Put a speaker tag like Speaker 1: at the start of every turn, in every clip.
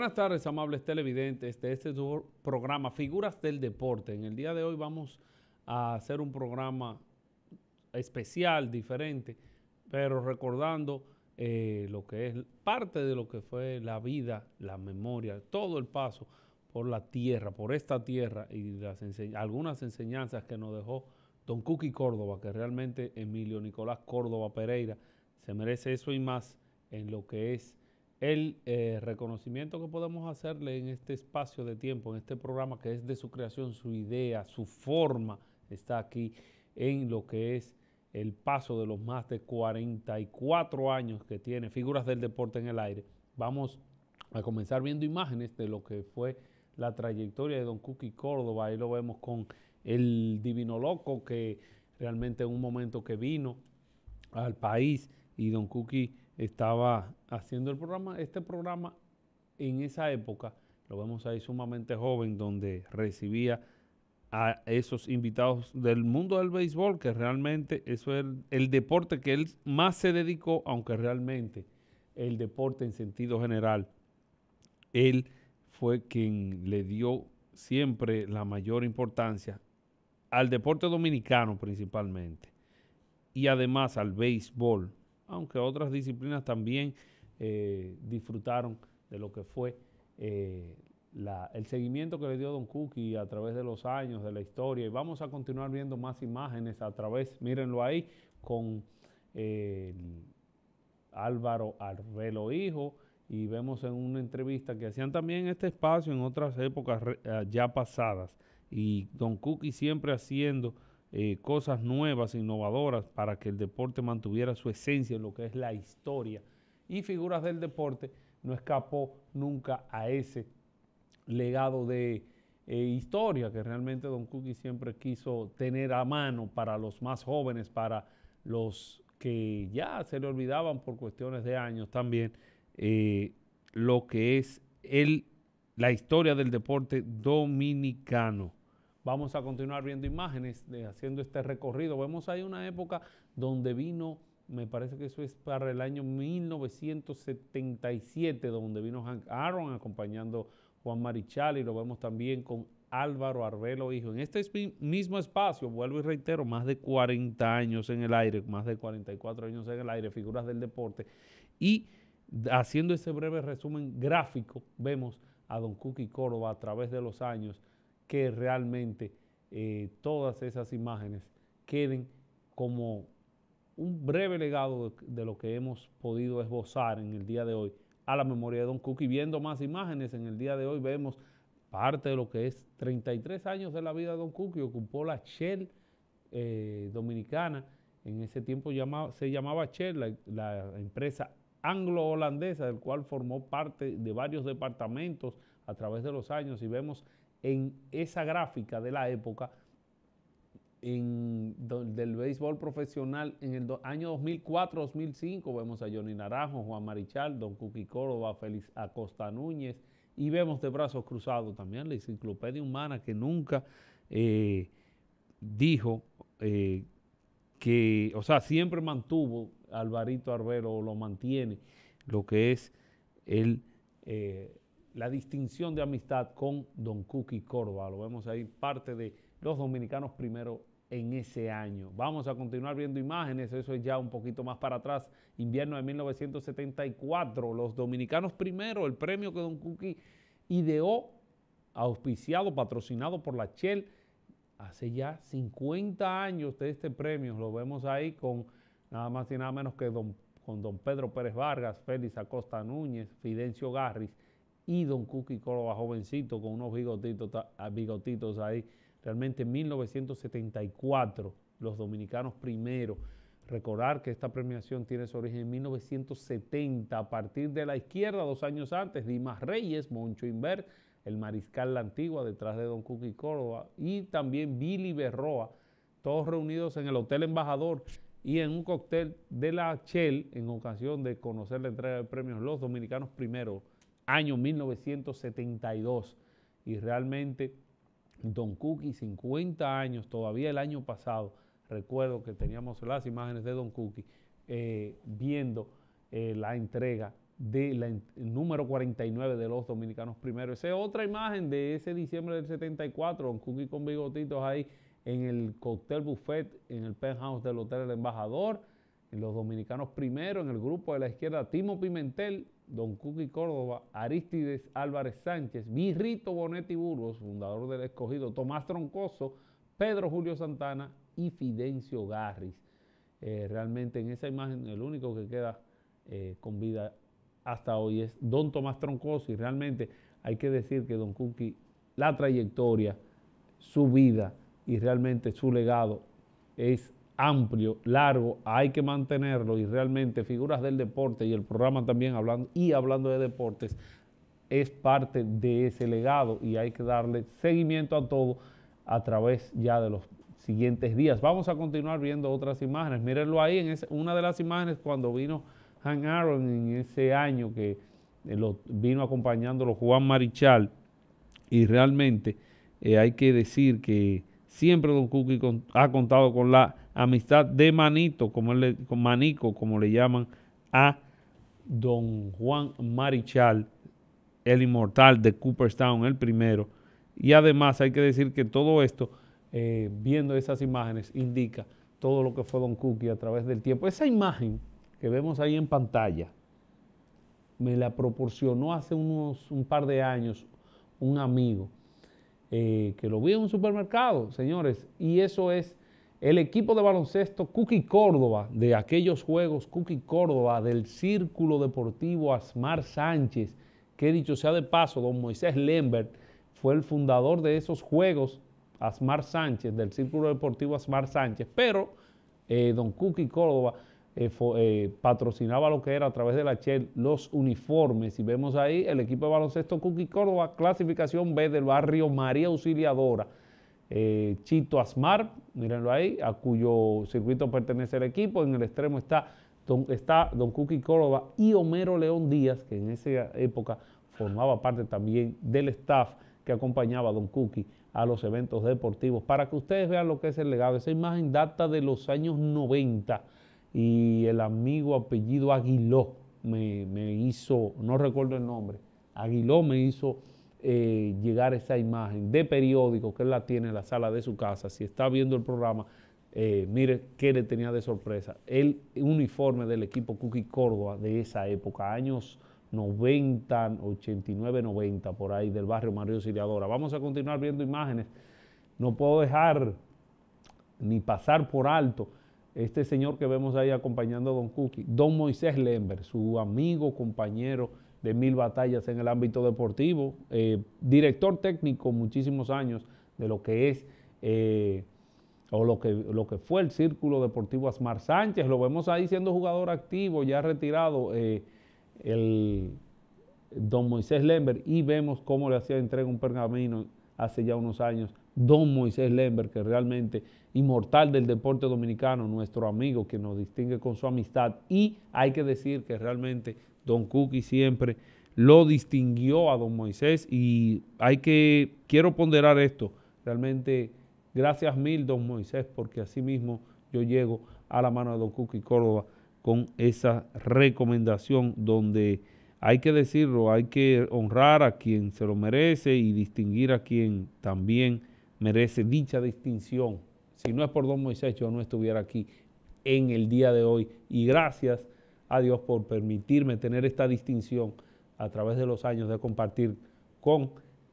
Speaker 1: Buenas tardes, amables televidentes de este programa Figuras del Deporte. En el día de hoy vamos a hacer un programa especial, diferente, pero recordando eh, lo que es parte de lo que fue la vida, la memoria, todo el paso por la tierra, por esta tierra y algunas enseñanzas que nos dejó Don Cookie Córdoba, que realmente Emilio Nicolás Córdoba Pereira se merece eso y más en lo que es el eh, reconocimiento que podemos hacerle en este espacio de tiempo, en este programa que es de su creación, su idea, su forma, está aquí en lo que es el paso de los más de 44 años que tiene Figuras del Deporte en el Aire. Vamos a comenzar viendo imágenes de lo que fue la trayectoria de Don Cookie Córdoba. Ahí lo vemos con el Divino Loco, que realmente en un momento que vino al país y Don Cookie estaba haciendo el programa. Este programa en esa época, lo vemos ahí sumamente joven, donde recibía a esos invitados del mundo del béisbol, que realmente eso es el, deporte que él más se dedicó, aunque realmente el deporte en sentido general, él fue quien le dio siempre la mayor importancia al deporte dominicano principalmente y además al béisbol aunque otras disciplinas también eh, disfrutaron de lo que fue eh, el seguimiento que le dio Don Cookie a través de los años, de la historia. Y vamos a continuar viendo más imágenes a través, mírenlo ahí, con eh, Álvaro Arbelo Hijo. Y vemos en una entrevista que hacían también este espacio en otras épocas ya pasadas. Y Don Cookie siempre haciendo eh, cosas nuevas, innovadoras, para que el deporte mantuviera su esencia en lo que es la historia. Y figuras del deporte no escapó nunca a ese legado de eh, historia que realmente Don Cookie siempre quiso tener a mano para los más jóvenes, para los que ya se le olvidaban por cuestiones de años también, eh, lo que es el, la historia del deporte dominicano. Vamos a continuar viendo imágenes de haciendo este recorrido. Vemos ahí una época donde vino, me parece que eso es para el año 1977, donde vino Hank Aaron acompañando Juan Marichal y lo vemos también con Álvaro Arbelo Hijo. En este mismo espacio, vuelvo y reitero, más de 40 años en el aire, más de 44 años en el aire, figuras del deporte. Y haciendo ese breve resumen gráfico, vemos a Don Cookie Córdoba a través de los años que realmente eh, todas esas imágenes queden como un breve legado de, lo que hemos podido esbozar en el día de hoy a la memoria de Don Cook. viendo más imágenes, en el día de hoy vemos parte de lo que es 33 años de la vida de Don Cook ocupó la Shell eh, dominicana. En ese tiempo se llamaba Shell, la, la empresa anglo-holandesa, del cual formó parte de varios departamentos a través de los años. Y vemos en esa gráfica de la época en, del béisbol profesional en el año 2004-2005. Vemos a Johnny Naranjo, Juan Marichal, Don Cuqui Córdoba, Félix Acosta Núñez y vemos de brazos cruzados también la enciclopedia humana que nunca eh, dijo eh, que, o sea, siempre mantuvo, Alvarito Arbero lo mantiene, lo que es el... Eh, la distinción de amistad con Don Cookie Córdoba. Lo vemos ahí, parte de los dominicanos primero en ese año. Vamos a continuar viendo imágenes, eso es ya un poquito más para atrás, invierno de 1974, los dominicanos primero, el premio que Don Cookie ideó, auspiciado, patrocinado por la Shell, hace ya 50 años de este premio, lo vemos ahí con nada más y nada menos que don, Don Pedro Pérez Vargas, Félix Acosta Núñez, Fidencio Garris, y Don Cookie Córdoba, jovencito, con unos bigotitos, ah, bigotitos ahí. Realmente en 1974, los dominicanos primero. Recordar que esta premiación tiene su origen en 1970, a partir de la izquierda, dos años antes, Dimas Reyes, Moncho Inver, el mariscal La Antigua, detrás de Don Cookie Córdoba, ah, y también Billy Berroa, todos reunidos en el Hotel Embajador y en un cóctel de la Shell, en ocasión de conocer la entrega de premios Los Dominicanos Primero, año 1972. Y realmente Don Cookie, 50 años, todavía el año pasado, recuerdo que teníamos las imágenes de Don Cookie eh, viendo eh, la entrega del número 49 de los dominicanos primero. Esa es otra imagen de ese diciembre del 74, Don Cookie con bigotitos ahí en el cóctel buffet, en el penthouse del Hotel El Embajador, en los dominicanos primero, en el grupo de la izquierda, Timo Pimentel, Don Cuqui Córdoba, Aristides Álvarez Sánchez, Virrito Bonetti Burgos, fundador del escogido, Tomás Troncoso, Pedro Julio Santana y Fidencio Garris. Eh, realmente en esa imagen el único que queda eh, con vida hasta hoy es Don Tomás Troncoso y realmente hay que decir que Don Cuqui, la trayectoria, su vida y realmente su legado es amplio, largo, hay que mantenerlo y realmente figuras del deporte y el programa también hablando y hablando de deportes es parte de ese legado y hay que darle seguimiento a todo a través ya de los siguientes días. Vamos a continuar viendo otras imágenes. Mírenlo ahí en una de las imágenes cuando vino Han Aaron en ese año que lo, vino acompañándolo Juan Marichal y realmente eh, hay que decir que Siempre Don Cookie ha contado con la amistad de Manito, como le, con Manico, como le llaman a Don Juan Marichal, el inmortal de Cooperstown, el primero. Y además hay que decir que todo esto, eh, viendo esas imágenes, indica todo lo que fue Don Cookie a través del tiempo. Esa imagen que vemos ahí en pantalla, me la proporcionó hace unos un par de años un amigo eh, que lo vi en un supermercado, señores, y eso es el equipo de baloncesto Cookie Córdoba, de aquellos juegos Cookie Córdoba del Círculo Deportivo Asmar Sánchez, que dicho sea de paso, don Moisés Lembert fue el fundador de esos juegos Asmar Sánchez, del Círculo Deportivo Asmar Sánchez, pero eh, don Cookie Córdoba eh, eh, patrocinaba lo que era a través de la CHEL los uniformes. Y vemos ahí el equipo de baloncesto Cookie Córdoba, clasificación B del barrio María Auxiliadora. Eh, Chito Asmar, mírenlo ahí, a cuyo circuito pertenece el equipo. En el extremo está Don, está Don Cookie Córdoba y Homero León Díaz, que en esa época formaba parte también del staff que acompañaba a Don Cookie a los eventos deportivos. Para que ustedes vean lo que es el legado, esa imagen data de los años 90 y el amigo apellido Aguiló me, hizo, no recuerdo el nombre, Aguiló me hizo eh, llegar esa imagen de periódico que él la tiene en la sala de su casa. Si está viendo el programa, eh, mire qué le tenía de sorpresa. El uniforme del equipo Cookie Córdoba de esa época, años 90, 89, 90, por ahí del barrio Mario Siriadora. Vamos a continuar viendo imágenes. No puedo dejar ni pasar por alto este señor que vemos ahí acompañando a Don Cookie, Don Moisés Lember, su amigo, compañero de mil batallas en el ámbito deportivo, eh, director técnico muchísimos años de lo que es eh, o lo que, lo que fue el Círculo Deportivo Asmar Sánchez, lo vemos ahí siendo jugador activo, ya retirado, eh, el don Moisés Lember, y vemos cómo le hacía entrega un pergamino hace ya unos años don Moisés Lemberg que realmente inmortal del deporte dominicano, nuestro amigo que nos distingue con su amistad. Y hay que decir que realmente don Cookie siempre lo distinguió a don Moisés y hay que, quiero ponderar esto, realmente gracias mil don Moisés, porque así mismo yo llego a la mano de don Cookie Córdoba con esa recomendación donde hay que decirlo, hay que honrar a quien se lo merece y distinguir a quien también merece dicha distinción. Si no es por don Moisés, yo no estuviera aquí en el día de hoy. Y gracias a Dios por permitirme tener esta distinción a través de los años de compartir con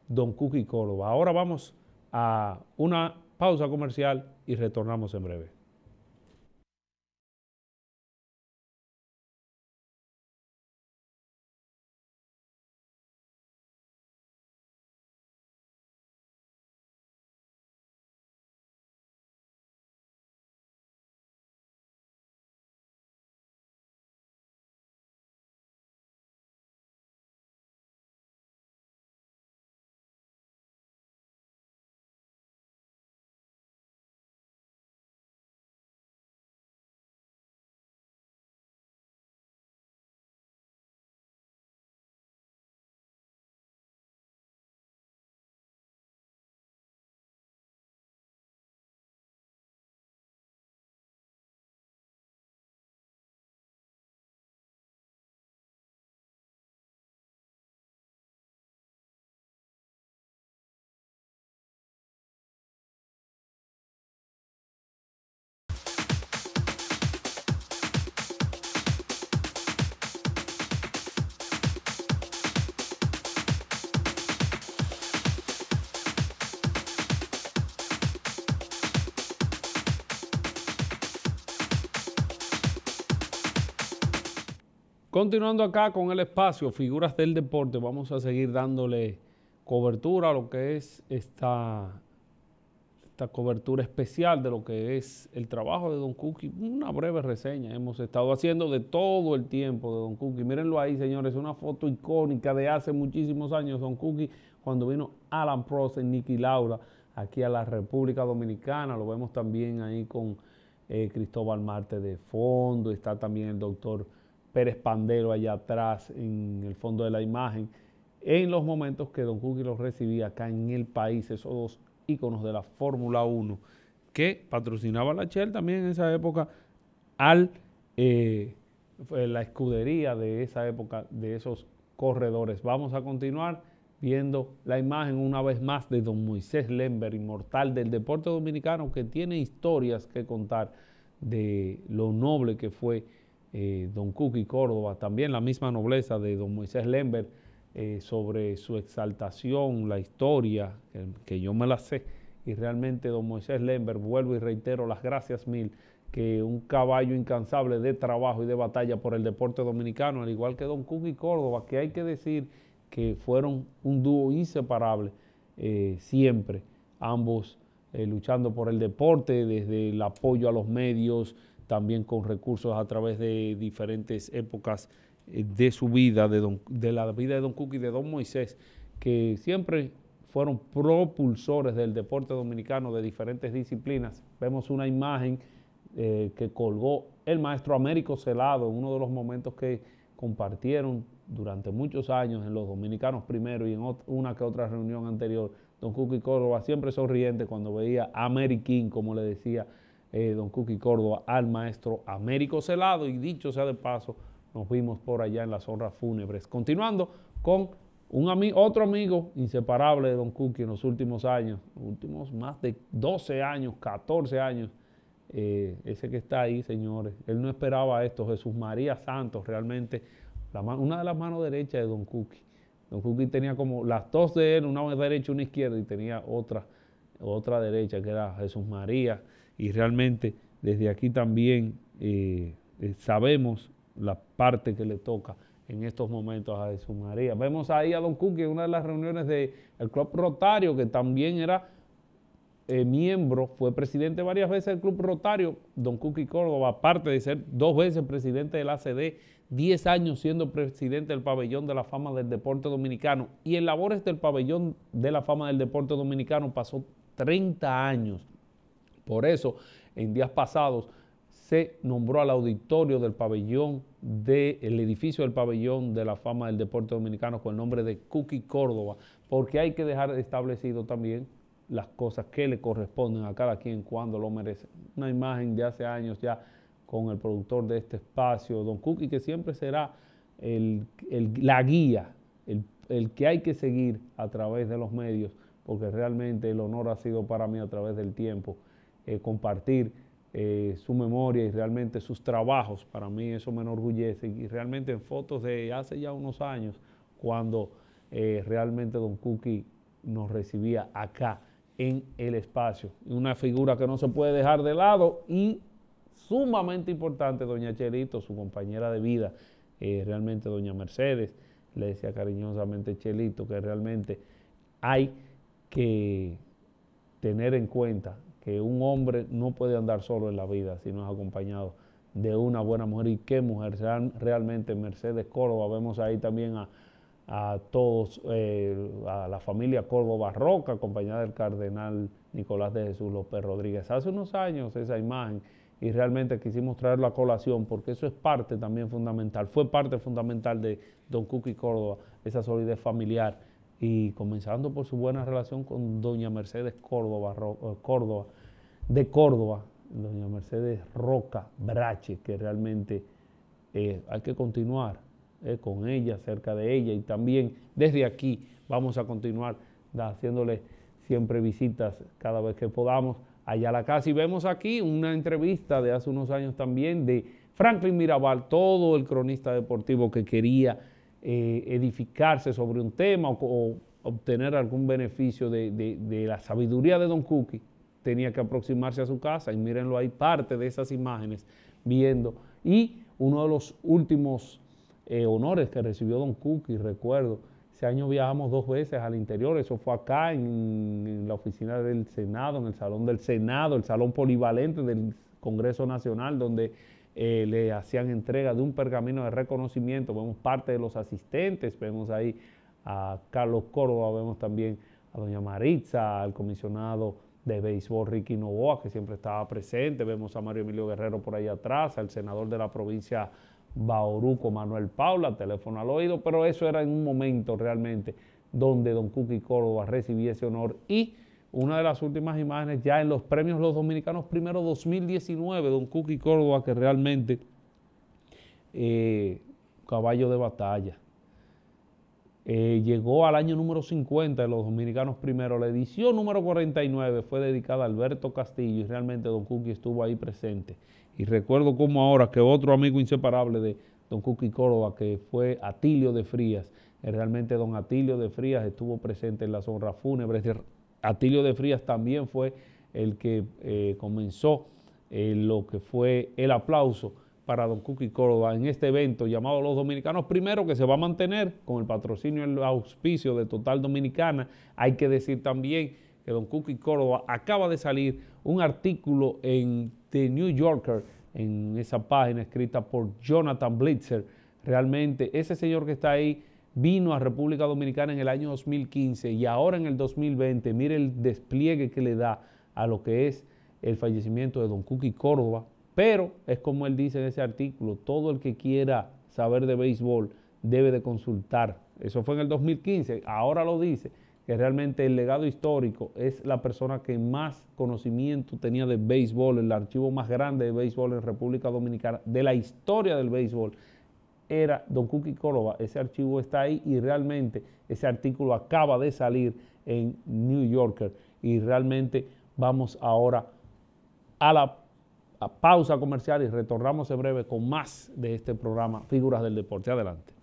Speaker 1: don cookie Córdoba. Ahora vamos a una pausa comercial y retornamos en breve. Continuando acá con el espacio, figuras del deporte, vamos a seguir dándole cobertura a lo que es esta, esta cobertura especial de lo que es el trabajo de Don Cookie. Una breve reseña hemos estado haciendo de todo el tiempo de Don Cookie. Mírenlo ahí, señores, una foto icónica de hace muchísimos años, Don Cookie, cuando vino Alan Prost y Nicky Laura aquí a la República Dominicana. Lo vemos también ahí con eh, Cristóbal Marte de fondo, está también el doctor... Pérez Pandero allá atrás en el fondo de la imagen, en los momentos que Don Cookie los recibía acá en el país, esos dos íconos de la Fórmula 1, que patrocinaba la Shell también en esa época al eh, la escudería de esa época, de esos corredores. Vamos a continuar viendo la imagen una vez más de don Moisés Lember, inmortal del deporte dominicano, que tiene historias que contar de lo noble que fue eh, don Cook y Córdoba, también la misma nobleza de don Moisés Lembert, eh, sobre su exaltación, la historia, que, yo me la sé, y realmente don Moisés Lembert, vuelvo y reitero las gracias mil, que un caballo incansable de trabajo y de batalla por el deporte dominicano, al igual que don Cook y Córdoba, que hay que decir que fueron un dúo inseparable eh, siempre, ambos luchando por el deporte, desde el apoyo a los medios, también con recursos a través de diferentes épocas eh, de su vida, de, la vida de Don Cook y de Don Moisés, que siempre fueron propulsores del deporte dominicano de diferentes disciplinas. Vemos una imagen eh, que colgó el maestro Américo Celado en uno de los momentos que compartieron durante muchos años en los dominicanos primero y en una que otra reunión anterior. Don Cook Córdoba siempre sonriente cuando veía a como le decía eh, don Cookie Córdoba al maestro Américo Celado y dicho sea de paso, nos vimos por allá en las honras fúnebres. Continuando con un amigo, otro amigo inseparable de don Cookie en los últimos años, últimos más de 12 años, 14 años, eh, ese que está ahí, señores, él no esperaba esto, Jesús María Santos, realmente una de las manos derechas de don Cookie. Don Cookie tenía como las dos de él, una derecha, y una izquierda, y tenía otra, otra derecha, que era Jesús María y realmente desde aquí también eh, eh, sabemos la parte que le toca en estos momentos a Jesús María. Vemos ahí a Don Cookie en una de las reuniones del Club Rotario, que también era eh, miembro, fue presidente varias veces del Club Rotario, Don Cookie Córdoba, aparte de ser dos veces presidente del ACD, 10 años siendo presidente del Pabellón de la Fama del Deporte Dominicano y en labores del Pabellón de la Fama del Deporte Dominicano pasó 30 años por eso, en días pasados se nombró al auditorio del pabellón del edificio del pabellón de la fama del deporte dominicano con el nombre de Cookie Córdoba, porque hay que dejar establecido también las cosas que le corresponden a cada quien cuando lo merece. Una imagen de hace años ya con el productor de este espacio, Don Cookie, que siempre será la guía, el que hay que seguir a través de los medios, porque realmente el honor ha sido para mí a través del tiempo eh, compartir eh, su memoria y realmente sus trabajos. Para mí eso me enorgullece y realmente en fotos de hace ya unos años, cuando eh, realmente Don Cookie nos recibía acá en el espacio. Una figura que no se puede dejar de lado y sumamente importante, doña Chelito, su compañera de vida, realmente doña Mercedes, le decía cariñosamente Chelito, que realmente hay que tener en cuenta que un hombre no puede andar solo en la vida si no es acompañado de una buena mujer. Y qué mujer, realmente Mercedes Córdoba, vemos ahí también a, todos, eh, a la familia Córdoba Roca, acompañada del cardenal Nicolás de Jesús López Rodríguez. Hace unos años esa imagen y realmente quisimos traer la colación porque eso es parte también fundamental, fue parte fundamental de Don y Córdoba, esa solidez familiar y comenzando por su buena relación con doña Mercedes Córdoba, eh, de Córdoba, doña Mercedes Roca Brache, que realmente eh, hay que continuar eh, con ella, cerca de ella y también desde aquí vamos a continuar haciéndole siempre visitas cada vez que podamos allá a la casa y vemos aquí una entrevista de hace unos años también de Franklin Mirabal, todo el cronista deportivo que quería eh, edificarse sobre un tema o, obtener algún beneficio de, la sabiduría de Don Cookie, tenía que aproximarse a su casa y mírenlo, hay parte de esas imágenes viendo. Y uno de los últimos eh, honores que recibió Don Cookie, recuerdo, ese año viajamos dos veces al interior, eso fue acá en la oficina del Senado, en el Salón del Senado, el Salón Polivalente del Congreso Nacional, donde eh, le hacían entrega de un pergamino de reconocimiento. Vemos parte de los asistentes, vemos ahí a Carlos Córdoba, vemos también a doña Maritza, al comisionado de béisbol Ricky Novoa, que siempre estaba presente, vemos a Mario Emilio Guerrero por ahí atrás, al senador de la provincia Bauruco, Manuel Paula, teléfono al oído, pero eso era en un momento realmente donde don Cuqui Córdoba recibía ese honor y una de las últimas imágenes ya en los premios Los Dominicanos Primero 2019, Don Cookie Córdoba, que realmente eh, caballo de batalla. Eh, llegó al año número 50 de los Dominicanos Primero. La edición número 49 fue dedicada a Alberto Castillo y realmente Don Cookie estuvo ahí presente. Y recuerdo como ahora que otro amigo inseparable de Don Cookie Córdoba, que fue Atilio de Frías, realmente Don Atilio de Frías estuvo presente en las honras fúnebres Atilio de Frías también fue el que eh, comenzó eh, lo que fue el aplauso para Don Cookie Córdoba en este evento llamado Los Dominicanos Primero, que se va a mantener con el patrocinio y el auspicio de Total Dominicana. Hay que decir también que Don Cookie Córdoba acaba de salir un artículo en The New Yorker, en esa página escrita por Jonathan Blitzer. Realmente ese señor que está ahí vino a República Dominicana en el año 2015 y ahora en el 2020, mire el despliegue que le da a lo que es el fallecimiento de Don Cookie Córdoba, pero es como él dice en ese artículo, todo el que quiera saber de béisbol debe de consultar. Eso fue en el 2015, ahora lo dice, que realmente el legado histórico es la persona que más conocimiento tenía de béisbol, el archivo más grande de béisbol en República Dominicana, de la historia del béisbol era Don Cuki Córdoba. Ese archivo está ahí y realmente ese artículo acaba de salir en New Yorker. Y realmente vamos ahora a la pausa comercial y retornamos en breve con más de este programa Figuras del Deporte. Adelante.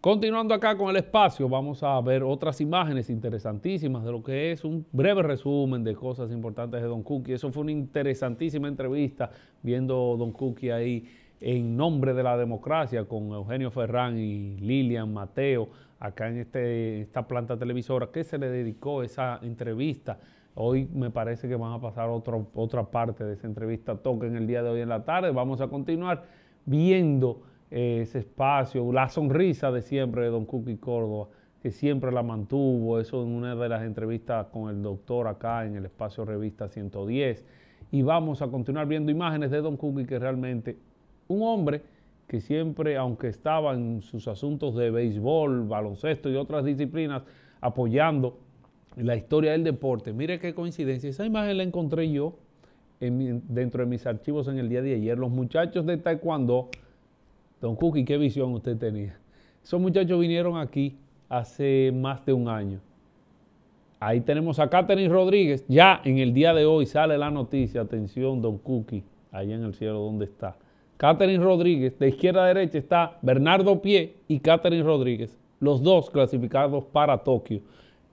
Speaker 1: Continuando acá con el espacio, vamos a ver otras imágenes interesantísimas de lo que es un breve resumen de cosas importantes de Don Cookie. Eso fue una interesantísima entrevista viendo Don Cookie ahí en nombre de la democracia con Eugenio Ferrán y Lilian Mateo acá en este, esta planta televisora que se le dedicó esa entrevista. Hoy me parece que van a pasar otra parte de esa entrevista. toque en el día de hoy en la tarde. Vamos a continuar viendo ese espacio, la sonrisa de siempre de Don Cookie Córdoba, que siempre la mantuvo, eso en una de las entrevistas con el doctor acá en el espacio Revista 110. Y vamos a continuar viendo imágenes de Don Cookie, que realmente un hombre que siempre, aunque estaba en sus asuntos de béisbol, baloncesto y otras disciplinas, apoyando la historia del deporte. Mire qué coincidencia, esa imagen la encontré yo dentro de mis archivos en el día de ayer. Los muchachos de Taekwondo Don Cookie, ¿qué visión usted tenía? Esos muchachos vinieron aquí hace más de un año. Ahí tenemos a Catherine Rodríguez. Ya en el día de hoy sale la noticia. Atención, Don Cookie, allá en el cielo, ¿dónde está? Catherine Rodríguez, de izquierda a derecha está Bernardo Pie y Catherine Rodríguez, los dos clasificados para Tokio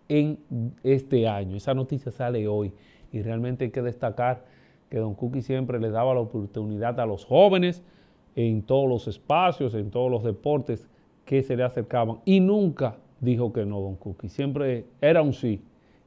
Speaker 1: en este año. Esa noticia sale hoy y realmente hay que destacar que Don Cookie siempre le daba la oportunidad a los jóvenes, en todos los espacios, en todos los deportes que se le acercaban. Y nunca dijo que no, Don Cookie. Siempre era un sí.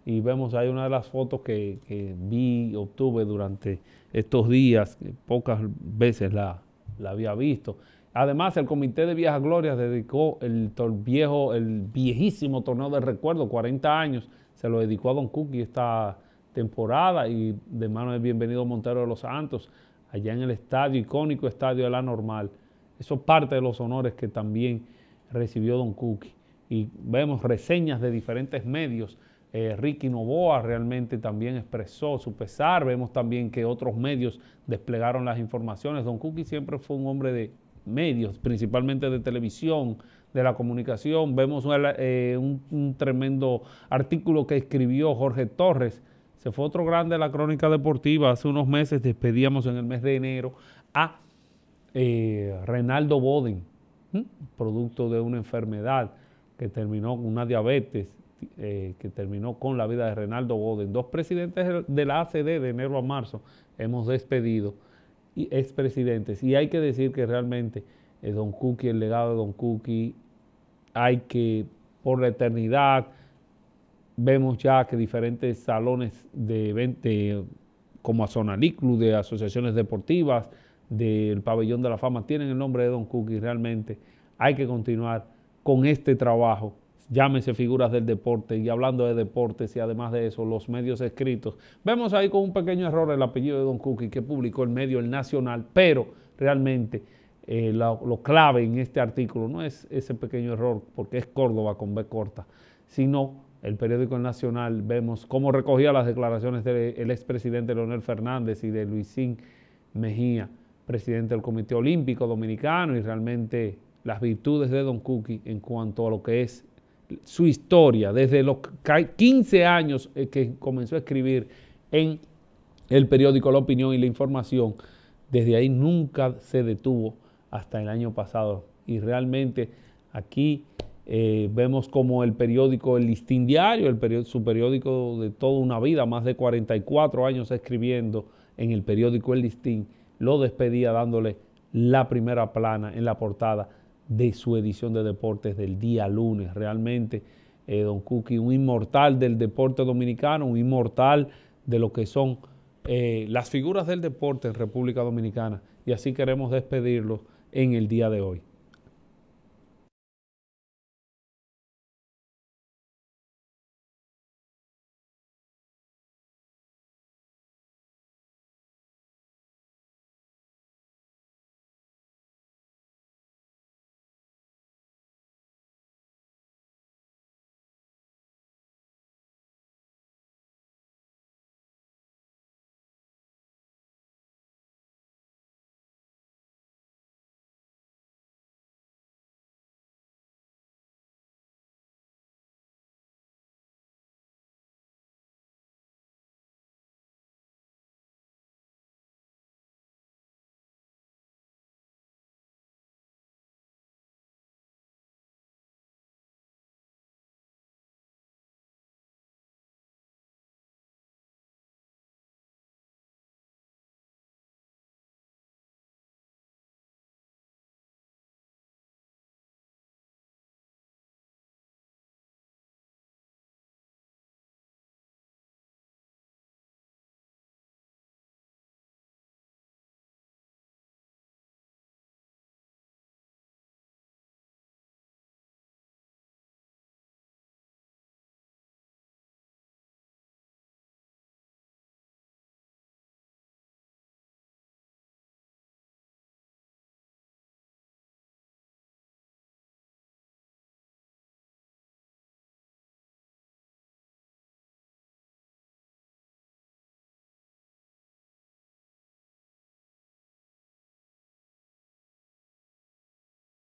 Speaker 1: Y vemos ahí una de las fotos que, que vi, obtuve durante estos días. Pocas veces la, la había visto. Además, el Comité de Viejas Glorias dedicó el, viejo, el viejísimo torneo de recuerdo, 40 años, se lo dedicó a Don Cookie esta temporada y de mano del Bienvenido Montero de los Santos allá en el estadio, icónico estadio de la normal. Eso es parte de los honores que también recibió Don Cookie. Y vemos reseñas de diferentes medios. Eh, Ricky Novoa realmente también expresó su pesar. Vemos también que otros medios desplegaron las informaciones. Don Cookie siempre fue un hombre de medios, principalmente de televisión, de la comunicación. Vemos eh, un tremendo artículo que escribió Jorge Torres se fue otro grande de la crónica deportiva. Hace unos meses despedíamos en el mes de enero a eh, Boden, producto de una enfermedad que terminó con una diabetes, eh, que terminó con la vida de Reinaldo Boden. Dos presidentes de la ACD de enero a marzo hemos despedido, y expresidentes. Y hay que decir que realmente Don Cookie, el legado de Don Cookie, hay que por la eternidad Vemos ya que diferentes salones de eventos como Azonalí Club, de asociaciones deportivas, del Pabellón de la Fama, tienen el nombre de Don Cook realmente hay que continuar con este trabajo. Llámese figuras del deporte y hablando de deportes y además de eso, los medios escritos. Vemos ahí con un pequeño error el apellido de Don Cookie que publicó el medio El Nacional, pero realmente eh, lo, lo, clave en este artículo no es ese pequeño error porque es Córdoba con B corta, sino el periódico Nacional, vemos cómo recogía las declaraciones del expresidente Leonel Fernández y de Luisín Mejía, presidente del Comité Olímpico Dominicano, y realmente las virtudes de Don Cookie en cuanto a lo que es su historia, desde los 15 años eh, que comenzó a escribir en el periódico La Opinión y la Información, desde ahí nunca se detuvo hasta el año pasado. Y realmente aquí eh, vemos como el periódico El Listín Diario, el su periódico de toda una vida, más de 44 años escribiendo en el periódico El Listín, lo despedía dándole la primera plana en la portada de su edición de deportes del día lunes. Realmente, eh, Don Cookie, un inmortal del deporte dominicano, un inmortal de lo que son eh, las figuras del deporte en República Dominicana. Y así queremos despedirlo en el día de hoy.